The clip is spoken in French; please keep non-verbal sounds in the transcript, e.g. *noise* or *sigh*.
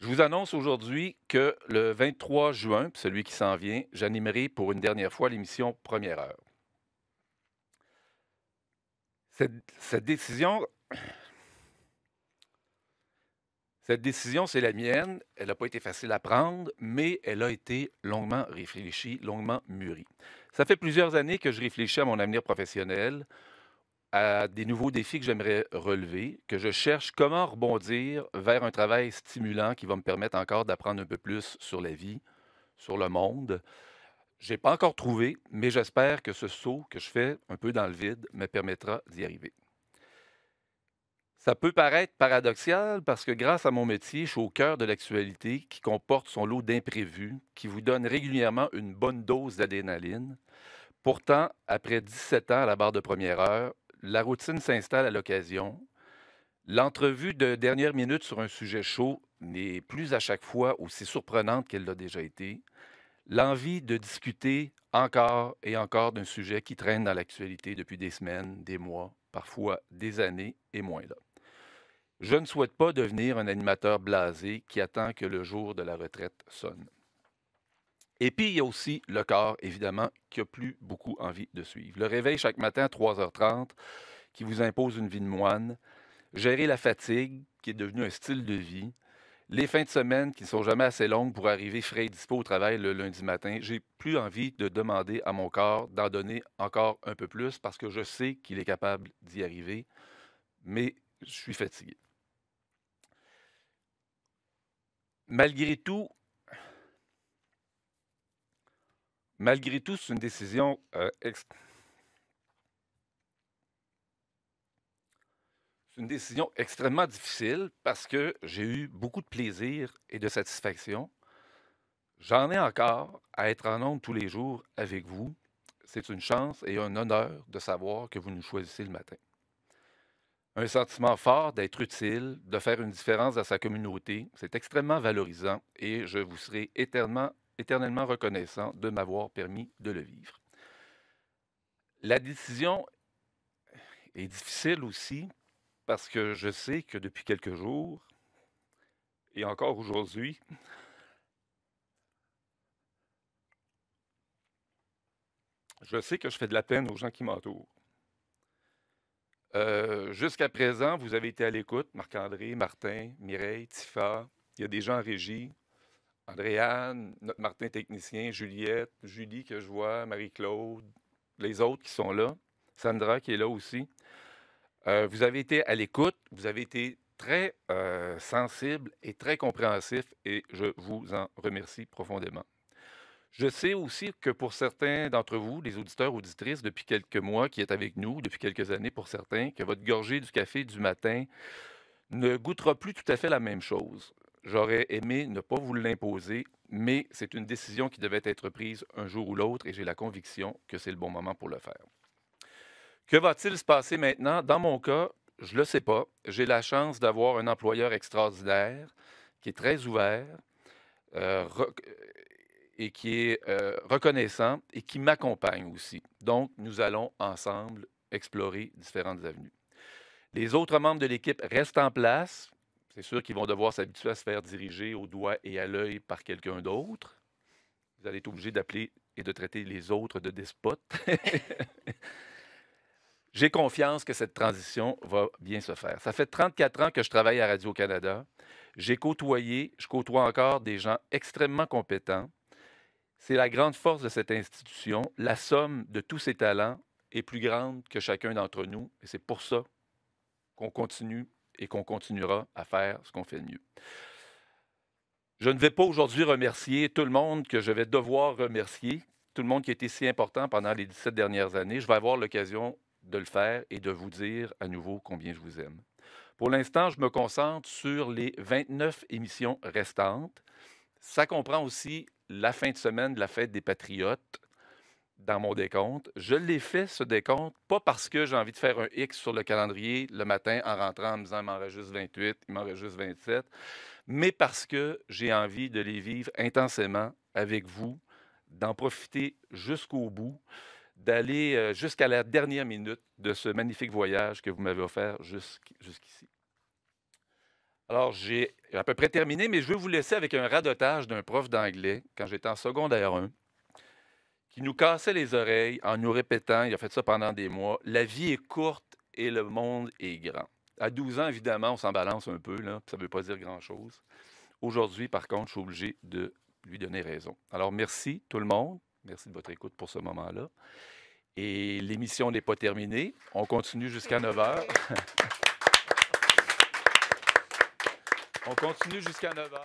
Je vous annonce aujourd'hui que le 23 juin, celui qui s'en vient, j'animerai pour une dernière fois l'émission Première Heure. Cette, décision, cette décision, c'est la mienne. Elle n'a pas été facile à prendre, mais elle a été longuement réfléchie, longuement mûrie. Ça fait plusieurs années que je réfléchis à mon avenir professionnel à des nouveaux défis que j'aimerais relever, que je cherche comment rebondir vers un travail stimulant qui va me permettre encore d'apprendre un peu plus sur la vie, sur le monde. Je n'ai pas encore trouvé, mais j'espère que ce saut que je fais un peu dans le vide me permettra d'y arriver. Ça peut paraître paradoxal parce que grâce à mon métier, je suis au cœur de l'actualité qui comporte son lot d'imprévus, qui vous donne régulièrement une bonne dose d'adrénaline. Pourtant, après 17 ans à la barre de première heure, la routine s'installe à l'occasion. L'entrevue de dernière minute sur un sujet chaud n'est plus à chaque fois aussi surprenante qu'elle l'a déjà été. L'envie de discuter encore et encore d'un sujet qui traîne dans l'actualité depuis des semaines, des mois, parfois des années et moins là. Je ne souhaite pas devenir un animateur blasé qui attend que le jour de la retraite sonne. Et puis, il y a aussi le corps, évidemment, qui n'a plus beaucoup envie de suivre. Le réveil chaque matin à 3h30, qui vous impose une vie de moine. Gérer la fatigue, qui est devenue un style de vie. Les fins de semaine qui ne sont jamais assez longues pour arriver frais et dispo au travail le lundi matin, j'ai plus envie de demander à mon corps d'en donner encore un peu plus parce que je sais qu'il est capable d'y arriver, mais je suis fatigué. Malgré tout, Malgré tout, c'est une décision euh, une décision extrêmement difficile parce que j'ai eu beaucoup de plaisir et de satisfaction. J'en ai encore à être en nombre tous les jours avec vous. C'est une chance et un honneur de savoir que vous nous choisissez le matin. Un sentiment fort d'être utile, de faire une différence à sa communauté, c'est extrêmement valorisant et je vous serai éternellement éternellement reconnaissant de m'avoir permis de le vivre. La décision est difficile aussi parce que je sais que depuis quelques jours, et encore aujourd'hui, je sais que je fais de la peine aux gens qui m'entourent. Euh, jusqu'à présent, vous avez été à l'écoute, Marc-André, Martin, Mireille, Tifa, il y a des gens en régie, Andréane, notre Martin technicien, Juliette, Julie que je vois, Marie-Claude, les autres qui sont là, Sandra qui est là aussi. Euh, vous avez été à l'écoute, vous avez été très euh, sensible et très compréhensif et je vous en remercie profondément. Je sais aussi que pour certains d'entre vous, les auditeurs, auditrices, depuis quelques mois, qui est avec nous, depuis quelques années pour certains, que votre gorgée du café du matin ne goûtera plus tout à fait la même chose. J'aurais aimé ne pas vous l'imposer, mais c'est une décision qui devait être prise un jour ou l'autre et j'ai la conviction que c'est le bon moment pour le faire. Que va-t-il se passer maintenant? Dans mon cas, je ne le sais pas. J'ai la chance d'avoir un employeur extraordinaire qui est très ouvert euh, euh, et qui est euh, reconnaissant et qui m'accompagne aussi. Donc, nous allons ensemble explorer différentes avenues. Les autres membres de l'équipe restent en place. C'est sûr qu'ils vont devoir s'habituer à se faire diriger au doigt et à l'œil par quelqu'un d'autre. Vous allez être obligé d'appeler et de traiter les autres de despotes. *laughs* J'ai confiance que cette transition va bien se faire. Ça fait 34 ans que je travaille à Radio-Canada. J'ai côtoyé, je côtoie encore des gens extrêmement compétents. C'est la grande force de cette institution. La somme de tous ces talents est plus grande que chacun d'entre nous. Et c'est pour ça qu'on continue et qu'on continuera à faire ce qu'on fait de mieux. Je ne vais pas aujourd'hui remercier tout le monde que je vais devoir remercier, tout le monde qui a été si important pendant les 17 dernières années. Je vais avoir l'occasion de le faire et de vous dire à nouveau combien je vous aime. Pour l'instant, je me concentre sur les 29 émissions restantes. Ça comprend aussi la fin de semaine de la fête des Patriotes, dans mon décompte. Je l'ai fait, ce décompte, pas parce que j'ai envie de faire un X sur le calendrier le matin en rentrant en me disant il juste 28, il juste 27, mais parce que j'ai envie de les vivre intensément avec vous, d'en profiter jusqu'au bout, d'aller euh, jusqu'à la dernière minute de ce magnifique voyage que vous m'avez offert jusqu'ici. Alors, j'ai à peu près terminé, mais je vais vous laisser avec un radotage d'un prof d'anglais quand j'étais en secondaire 1 il nous cassait les oreilles en nous répétant, il a fait ça pendant des mois, la vie est courte et le monde est grand. À 12 ans, évidemment, on s'en balance un peu, là, ça ne veut pas dire grand-chose. Aujourd'hui, par contre, je suis obligé de lui donner raison. Alors, merci tout le monde. Merci de votre écoute pour ce moment-là. Et l'émission n'est pas terminée. On continue jusqu'à 9 h. *laughs* On continue jusqu'à 9 h.